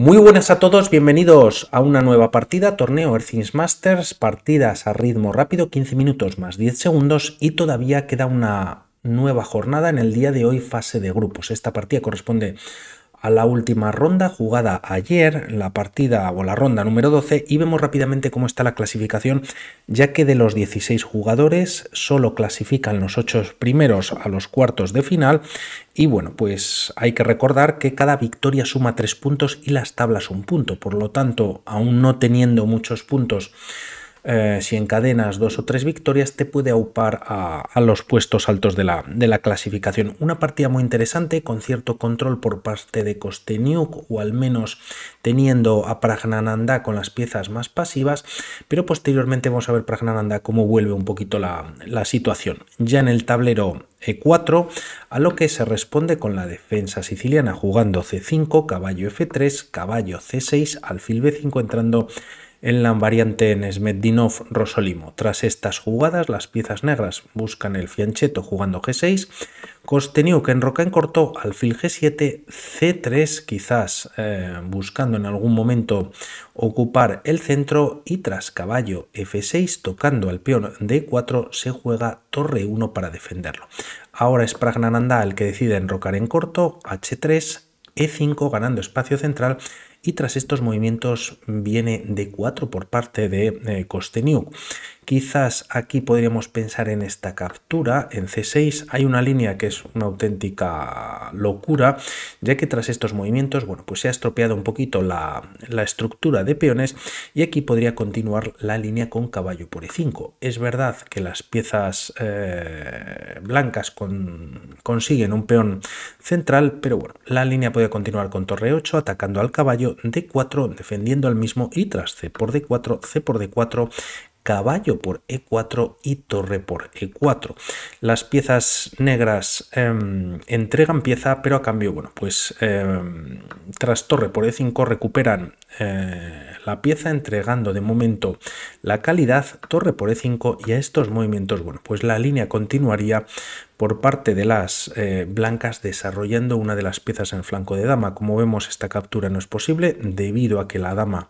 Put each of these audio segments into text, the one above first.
Muy buenas a todos, bienvenidos a una nueva partida, torneo Earthings Masters, partidas a ritmo rápido, 15 minutos más 10 segundos y todavía queda una nueva jornada en el día de hoy, fase de grupos. Esta partida corresponde a la última ronda jugada ayer, la partida o la ronda número 12, y vemos rápidamente cómo está la clasificación, ya que de los 16 jugadores solo clasifican los 8 primeros a los cuartos de final, y bueno, pues hay que recordar que cada victoria suma 3 puntos y las tablas un punto, por lo tanto, aún no teniendo muchos puntos eh, si encadenas dos o tres victorias, te puede aupar a, los puestos altos de la, de la, clasificación. Una partida muy interesante, con cierto control por parte de Kosteniuk, o al menos teniendo a Pragnananda con las piezas más pasivas, pero posteriormente vamos a ver Pragnananda cómo vuelve un poquito la, la situación. Ya en el tablero e4, a lo que se responde con la defensa siciliana jugando c5, caballo f3, caballo c6, alfil b5 entrando en la variante en Smeddinov rosolimo Tras estas jugadas, las piezas negras buscan el fiancheto jugando G6, Kosteniuk que enroca en corto, alfil G7, C3 quizás eh, buscando en algún momento ocupar el centro y tras caballo F6 tocando al peón D4 se juega torre 1 para defenderlo. Ahora es Pragnananda el que decide enrocar en corto, H3, E5 ganando espacio central y tras estos movimientos viene d 4 por parte de eh, Quizás aquí podríamos pensar en esta captura. En C6 hay una línea que es una auténtica locura, ya que tras estos movimientos, bueno, pues se ha estropeado un poquito la, estructura de peones y aquí podría continuar la línea con caballo por E5. Es verdad que las piezas eh, blancas consiguen un peón central, pero bueno, la línea podría continuar con torre 8 atacando al caballo, D4 defendiendo al mismo y tras C por D4, C por D4, caballo por E4 y torre por E4. Las piezas negras em, entregan pieza, pero a cambio, bueno, pues em, tras torre por E5 recuperan eh, la pieza entregando de momento la calidad, torre por E5 y a estos movimientos, bueno, pues la línea continuaría por parte de las eh, blancas desarrollando una de las piezas en flanco de dama. Como vemos esta captura no es posible debido a que la dama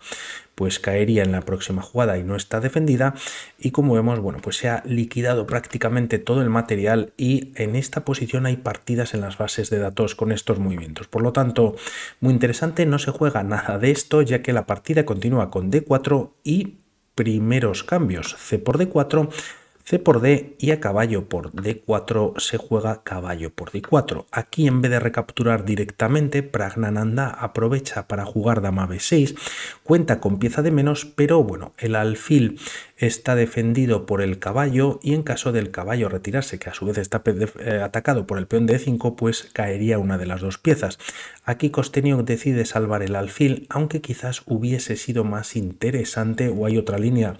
pues caería en la próxima jugada y no está defendida y como vemos bueno pues se ha liquidado prácticamente todo el material y en esta posición hay partidas en las bases de datos con estos movimientos por lo tanto muy interesante no se juega nada de esto ya que la partida continúa con d4 y primeros cambios c por d4 C por D y a caballo por D4 se juega caballo por D4. Aquí en vez de recapturar directamente, Pragnananda aprovecha para jugar dama B6, cuenta con pieza de menos, pero bueno, el alfil está defendido por el caballo y en caso del caballo retirarse, que a su vez está eh, atacado por el peón de E5, pues caería una de las dos piezas. Aquí Costenio decide salvar el alfil, aunque quizás hubiese sido más interesante o hay otra línea.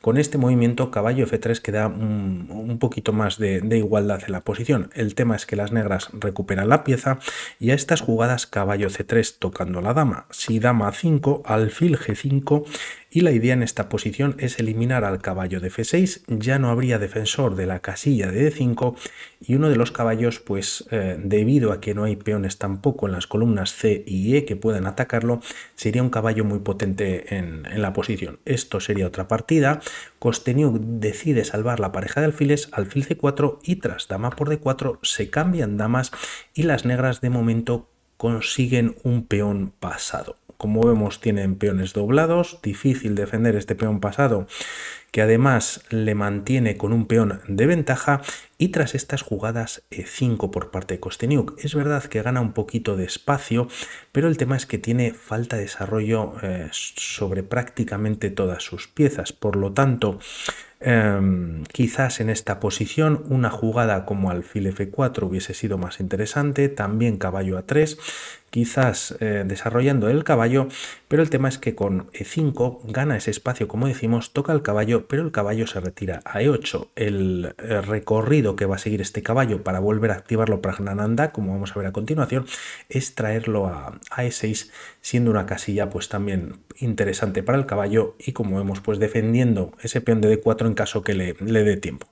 Con este movimiento caballo F3 queda mm, un, poquito más de, de igualdad en la posición. El tema es que las negras recuperan la pieza y a estas jugadas caballo C3 tocando la dama. Si dama 5, alfil G5 y la idea en esta posición es eliminar al caballo de f6, ya no habría defensor de la casilla de d5 y uno de los caballos, pues eh, debido a que no hay peones tampoco en las columnas c y e que puedan atacarlo, sería un caballo muy potente en, la posición. Esto sería otra partida, Costeniu decide salvar la pareja de alfiles, alfil c4 y tras dama por d4 se cambian damas y las negras de momento consiguen un peón pasado. Como vemos tienen peones doblados, difícil defender este peón pasado que además le mantiene con un peón de ventaja y tras estas jugadas e eh, 5 por parte de Kosteniuk. Es verdad que gana un poquito de espacio, pero el tema es que tiene falta de desarrollo eh, sobre prácticamente todas sus piezas. Por lo tanto, em, quizás en esta posición una jugada como alfil f4 hubiese sido más interesante, también caballo a3 quizás eh, desarrollando el caballo, pero el tema es que con E5 gana ese espacio, como decimos, toca el caballo, pero el caballo se retira a E8. El eh, recorrido que va a seguir este caballo para volver a activarlo Pragnananda, como vamos a ver a continuación, es traerlo a, E6, siendo una casilla pues también interesante para el caballo y como vemos pues defendiendo ese peón de D4 en caso que le, le dé tiempo.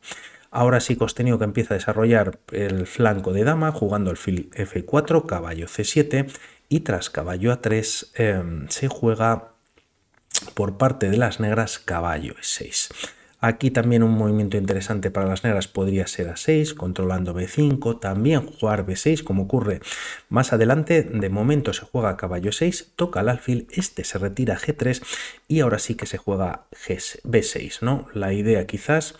Ahora sí que que empieza a desarrollar el flanco de dama jugando el fil f4, caballo c7 y tras caballo a3 em, se juega por parte de las negras caballo e6. Aquí también un movimiento interesante para las negras podría ser a6, controlando b5, también jugar b6 como ocurre más adelante. De momento se juega caballo 6, toca al alfil, este se retira g3 y ahora sí que se juega b6, ¿no? La idea quizás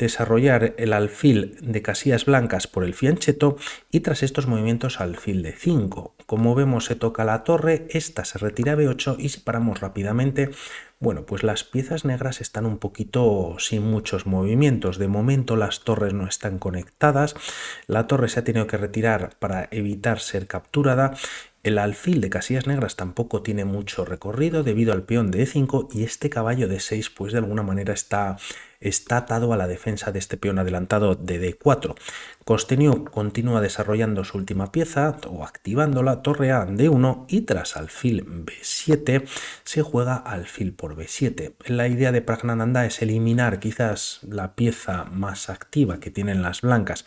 desarrollar el alfil de casillas blancas por el fiancheto y tras estos movimientos alfil de 5. Como vemos se toca la torre, esta se retira B8 y si paramos rápidamente, bueno, pues las piezas negras están un poquito sin muchos movimientos. De momento las torres no están conectadas, la torre se ha tenido que retirar para evitar ser capturada el alfil de casillas negras tampoco tiene mucho recorrido debido al peón de E5 y este caballo de 6 pues de alguna manera está está atado a la defensa de este peón adelantado de D4. Costenio continúa desarrollando su última pieza o activando la torre A D1 y tras alfil B7 se juega alfil por B7. La idea de Pragnananda es eliminar quizás la pieza más activa que tienen las blancas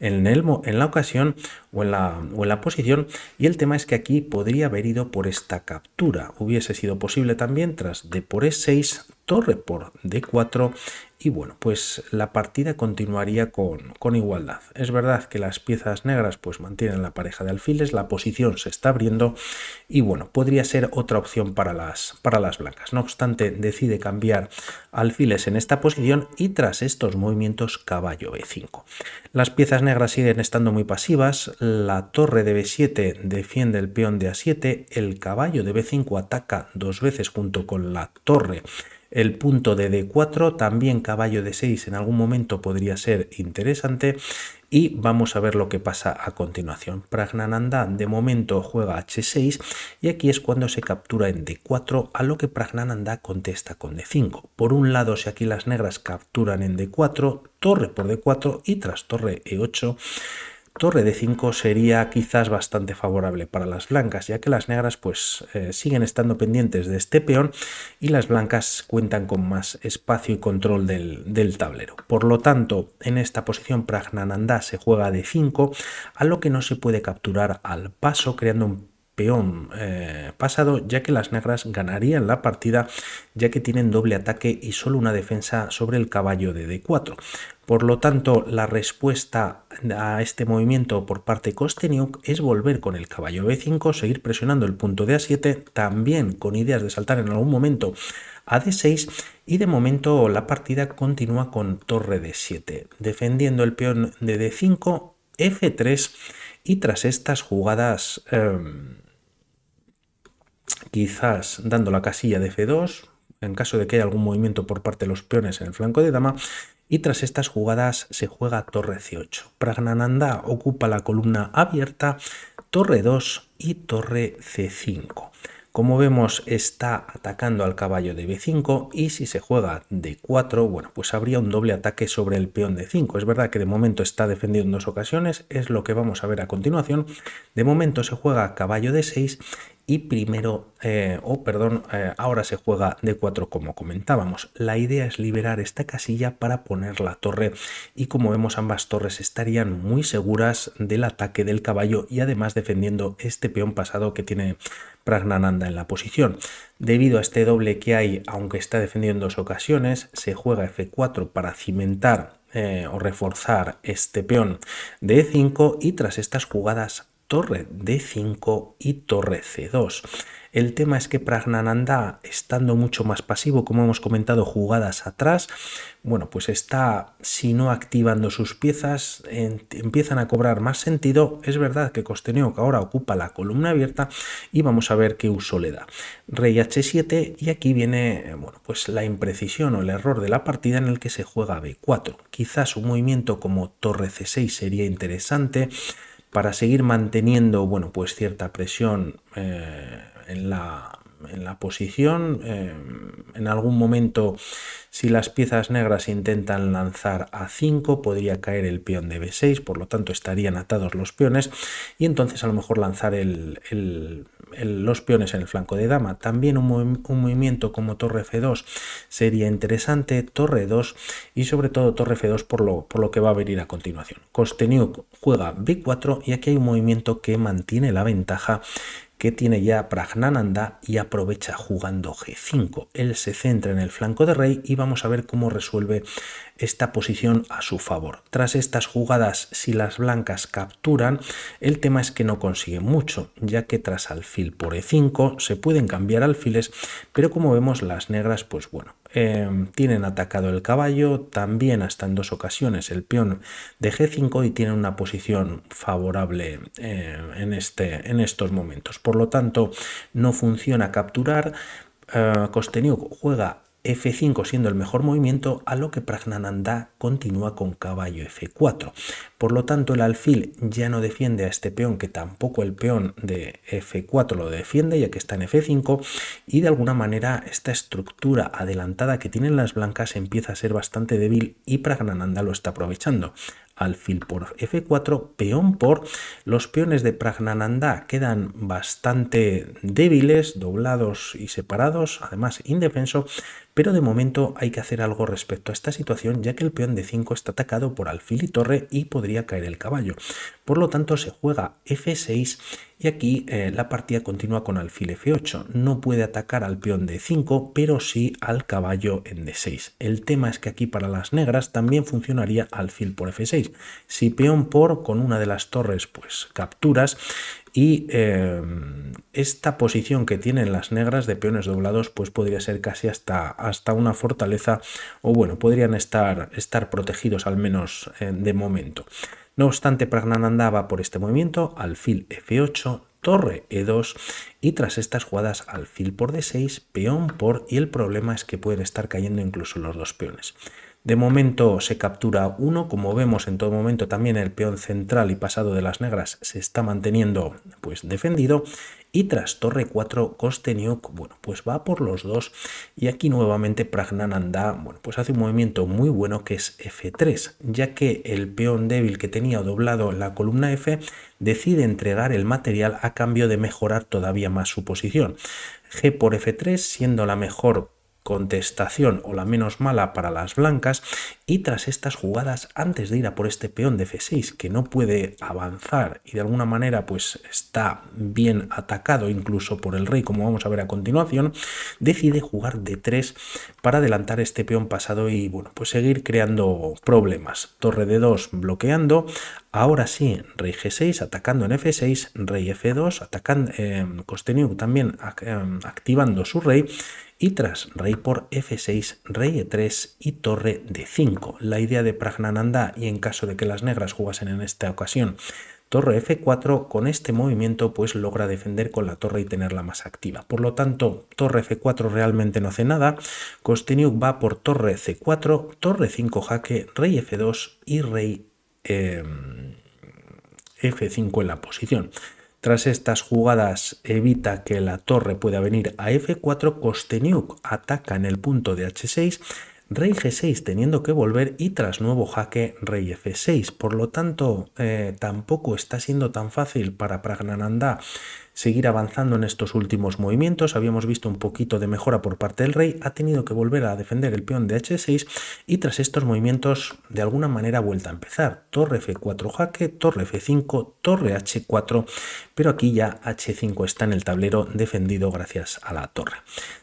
en, en la ocasión o en la, o en la posición y el tema es que aquí podría haber ido por esta captura. Hubiese sido posible también tras D por E6 torre por d4 y bueno pues la partida continuaría con, igualdad es verdad que las piezas negras pues mantienen la pareja de alfiles la posición se está abriendo y bueno podría ser otra opción para las para las blancas no obstante decide cambiar alfiles en esta posición y tras estos movimientos caballo b5 las piezas negras siguen estando muy pasivas la torre de b7 defiende el peón de a7 el caballo de b5 ataca dos veces junto con la torre el punto de D4, también caballo de 6 en algún momento podría ser interesante. Y vamos a ver lo que pasa a continuación. Pragnananda de momento juega H6 y aquí es cuando se captura en D4 a lo que Pragnananda contesta con D5. Por un lado, si aquí las negras capturan en D4, torre por D4 y tras torre E8, torre de 5 sería quizás bastante favorable para las blancas, ya que las negras pues eh, siguen estando pendientes de este peón y las blancas cuentan con más espacio y control del, del tablero. Por lo tanto, en esta posición Pragnananda se juega de 5, a lo que no se puede capturar al paso creando un peón eh, pasado, ya que las negras ganarían la partida, ya que tienen doble ataque y solo una defensa sobre el caballo de D4. Por lo tanto, la respuesta a este movimiento por parte Kosteniuk es volver con el caballo B5, seguir presionando el punto de A7, también con ideas de saltar en algún momento a D6 y de momento la partida continúa con torre D7, defendiendo el peón de D5, F3 y tras estas jugadas... Em, quizás dando la casilla de F2, en caso de que haya algún movimiento por parte de los peones en el flanco de dama, y tras estas jugadas se juega torre C8. Pragnananda ocupa la columna abierta, torre 2 y torre C5. Como vemos, está atacando al caballo de B5 y si se juega D4, bueno, pues habría un doble ataque sobre el peón de 5. Es verdad que de momento está defendido en dos ocasiones, es lo que vamos a ver a continuación. De momento se juega caballo de 6 y primero, eh, o oh, perdón, eh, ahora se juega de 4 como comentábamos. La idea es liberar esta casilla para poner la torre y como vemos ambas torres estarían muy seguras del ataque del caballo y además defendiendo este peón pasado que tiene Pragnananda en la posición. Debido a este doble que hay, aunque está defendido en dos ocasiones, se juega F4 para cimentar eh, o reforzar este peón de 5 e y tras estas jugadas torre D5 y torre C2. El tema es que Pragnananda, estando mucho más pasivo, como hemos comentado, jugadas atrás, bueno, pues está, si no activando sus piezas, empiezan a cobrar más sentido. Es verdad que Costeneo que ahora ocupa la columna abierta y vamos a ver qué uso le da. Rey H7 y aquí viene, bueno, pues la imprecisión o el error de la partida en el que se juega B4. Quizás un movimiento como Torre C6 sería interesante para seguir manteniendo, bueno, pues cierta presión eh, en, la, en, la, posición. Eh, en algún momento, si las piezas negras intentan lanzar a 5, podría caer el peón de b6, por lo tanto estarían atados los peones, y entonces a lo mejor lanzar el, los peones en el flanco de dama. También un, movimiento como torre f2 sería interesante, torre 2 y sobre todo torre f2 por lo, por lo que va a venir a continuación. Kosteniuk juega b4 y aquí hay un movimiento que mantiene la ventaja que tiene ya Pragnananda y aprovecha jugando G5. Él se centra en el flanco de rey y vamos a ver cómo resuelve esta posición a su favor. Tras estas jugadas, si las blancas capturan, el tema es que no consigue mucho, ya que tras alfil por E5 se pueden cambiar alfiles, pero como vemos las negras, pues bueno, Em, tienen atacado el caballo, también hasta en dos ocasiones el peón de G5 y tienen una posición favorable em, en, este, en estos momentos. Por lo tanto, no funciona capturar. Kosteniuk eh, juega F5 siendo el mejor movimiento, a lo que Pragnananda continúa con caballo F4. Por lo tanto, el alfil ya no defiende a este peón, que tampoco el peón de F4 lo defiende, ya que está en F5, y de alguna manera esta estructura adelantada que tienen las blancas empieza a ser bastante débil y Pragnananda lo está aprovechando alfil por f4, peón por. Los peones de Pragnananda quedan bastante débiles, doblados y separados, además indefenso, pero de momento hay que hacer algo respecto a esta situación ya que el peón de 5 está atacado por alfil y torre y podría caer el caballo. Por lo tanto se juega f6 y aquí eh, la partida continúa con alfil f8. No puede atacar al peón de 5 pero sí al caballo en d6. El tema es que aquí para las negras también funcionaría alfil por f6. Si peón por con una de las torres pues capturas y em, esta posición que tienen las negras de peones doblados, pues podría ser casi hasta, hasta una fortaleza, o bueno, podrían estar, estar protegidos al menos eh, de momento. No obstante, Pragnan andaba por este movimiento, alfil f8, torre e2 y tras estas jugadas alfil por d6, peón por y el problema es que pueden estar cayendo incluso los dos peones. De momento se captura uno, como vemos en todo momento también el peón central y pasado de las negras se está manteniendo pues defendido y tras torre 4 Kosteniuk, bueno, pues va por los dos y aquí nuevamente Pragnananda, bueno, pues hace un movimiento muy bueno que es F3, ya que el peón débil que tenía doblado la columna F decide entregar el material a cambio de mejorar todavía más su posición. G por F3 siendo la mejor contestación o la menos mala para las blancas y tras estas jugadas antes de ir a por este peón de f6 que no puede avanzar y de alguna manera pues está bien atacado incluso por el rey como vamos a ver a continuación decide jugar d3 para adelantar este peón pasado y bueno pues seguir creando problemas torre de 2 bloqueando ahora sí rey g6 atacando en f6 rey f2 atacando eh, también em, activando su rey y tras rey por f6, rey e3 y torre d5. La idea de Pragnananda, y en caso de que las negras jugasen en esta ocasión, torre f4, con este movimiento pues logra defender con la torre y tenerla más activa. Por lo tanto, torre f4 realmente no hace nada, Kosteniuk va por torre c4, torre 5 jaque, rey f2 y rey em, f5 en la posición. Tras estas jugadas evita que la torre pueda venir a f4, Kosteniuk ataca en el punto de h6, rey g6 teniendo que volver y tras nuevo jaque rey f6. Por lo tanto, eh, tampoco está siendo tan fácil para Pragnananda seguir avanzando en estos últimos movimientos. Habíamos visto un poquito de mejora por parte del rey, ha tenido que volver a defender el peón de h6 y tras estos movimientos de alguna manera vuelta a empezar. Torre f4 jaque, torre f5, torre h4, pero aquí ya h5 está en el tablero defendido gracias a la torre.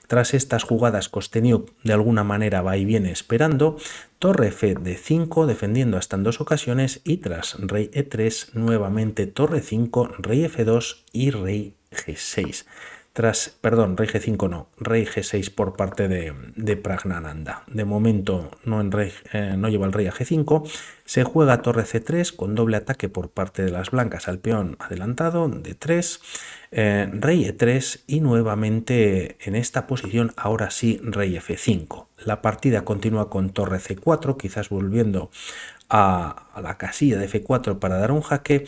Tras estas jugadas Costenio de alguna manera va y viene esperando, torre f de 5 defendiendo hasta en dos ocasiones y tras rey E3 nuevamente torre 5, rey F2 y rey G6 tras, perdón, rey G5 no, rey G6 por parte de, Pragnananda. De momento no, en rey, eh, no lleva el rey a G5, se juega torre C3 con doble ataque por parte de las blancas al peón adelantado de 3, eh, rey E3 y nuevamente en esta posición ahora sí rey F5. La partida continúa con torre C4, quizás volviendo a, a la casilla de F4 para dar un jaque,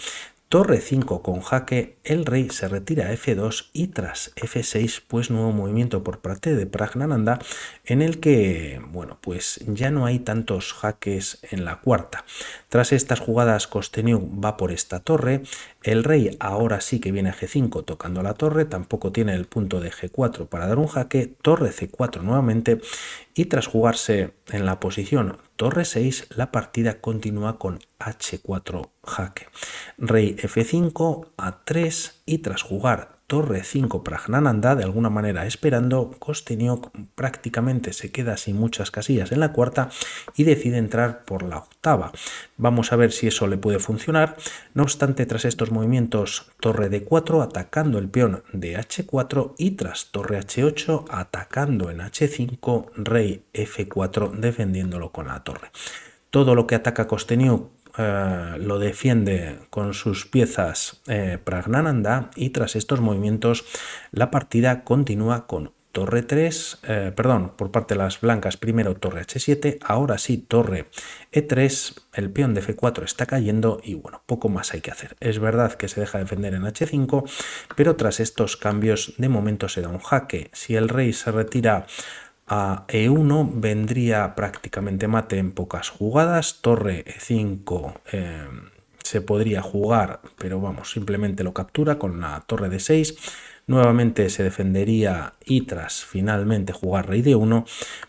Torre 5 con jaque, el rey se retira a f2 y tras f6 pues nuevo movimiento por parte de Pragnananda en el que bueno pues ya no hay tantos jaques en la cuarta. Tras estas jugadas Costeniu va por esta torre, el rey ahora sí que viene a g5 tocando la torre, tampoco tiene el punto de g4 para dar un jaque, torre c4 nuevamente y tras jugarse en la posición torre 6 la partida continúa con h4 jaque. Rey f5 a3 y tras jugar torre 5 Pragnananda, de alguna manera esperando, Kosteniok prácticamente se queda sin muchas casillas en la cuarta y decide entrar por la octava. Vamos a ver si eso le puede funcionar. No obstante, tras estos movimientos, torre d4 atacando el peón de h4 y tras torre h8 atacando en h5, rey f4 defendiéndolo con la torre. Todo lo que ataca Kosteniok eh, lo defiende con sus piezas eh, Pragnananda y tras estos movimientos la partida continúa con torre 3, eh, perdón, por parte de las blancas, primero torre h7, ahora sí torre e3, el peón de f4 está cayendo y bueno, poco más hay que hacer. Es verdad que se deja defender en h5, pero tras estos cambios de momento se da un jaque. Si el rey se retira a e1 vendría prácticamente mate en pocas jugadas, torre e5 em, se podría jugar, pero vamos, simplemente lo captura con la torre d 6 nuevamente se defendería y tras finalmente jugar rey d 1,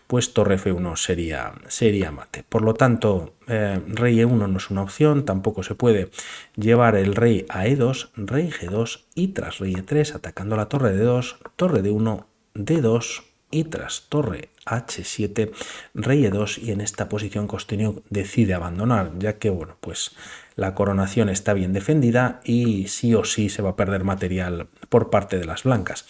pues torre f1 sería, sería mate. Por lo tanto, eh, rey e1 no es una opción, tampoco se puede llevar el rey a e2, rey g2 y tras rey e3 atacando la torre de 2, torre d 1, d2, y tras torre h7, rey e2 y en esta posición costeño decide abandonar, ya que bueno, pues la coronación está bien defendida y sí o sí se va a perder material por parte de las blancas.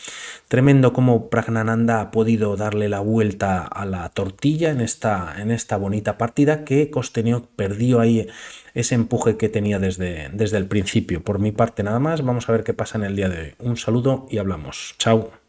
Tremendo como Pragnananda ha podido darle la vuelta a la tortilla en esta, en esta bonita partida que costeño perdió ahí ese empuje que tenía desde, desde el principio. Por mi parte nada más, vamos a ver qué pasa en el día de hoy. Un saludo y hablamos. Chao.